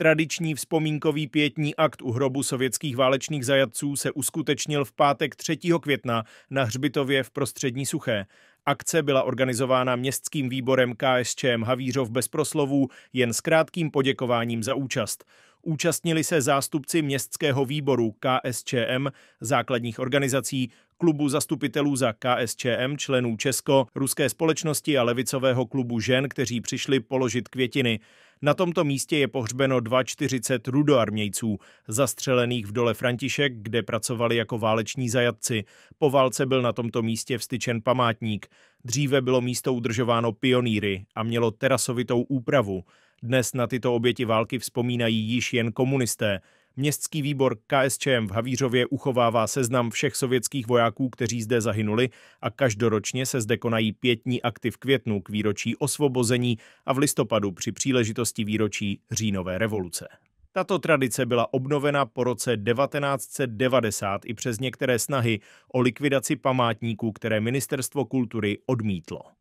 Tradiční vzpomínkový pětní akt u hrobu sovětských válečných zajatců se uskutečnil v pátek 3. května na Hřbitově v prostřední Suché. Akce byla organizována městským výborem KSČM Havířov bez proslovů jen s krátkým poděkováním za účast. Účastnili se zástupci městského výboru KSČM, základních organizací, klubu zastupitelů za KSČM, členů Česko, Ruské společnosti a levicového klubu žen, kteří přišli položit květiny. Na tomto místě je pohřbeno 240 rudoarmějců, zastřelených v dole František, kde pracovali jako váleční zajatci. Po válce byl na tomto místě vstyčen památník. Dříve bylo místo udržováno pionýry a mělo terasovitou úpravu. Dnes na tyto oběti války vzpomínají již jen komunisté. Městský výbor KSČM v Havířově uchovává seznam všech sovětských vojáků, kteří zde zahynuli a každoročně se zde konají pětní akty v květnu k výročí osvobození a v listopadu při příležitosti výročí říjnové revoluce. Tato tradice byla obnovena po roce 1990 i přes některé snahy o likvidaci památníků, které Ministerstvo kultury odmítlo.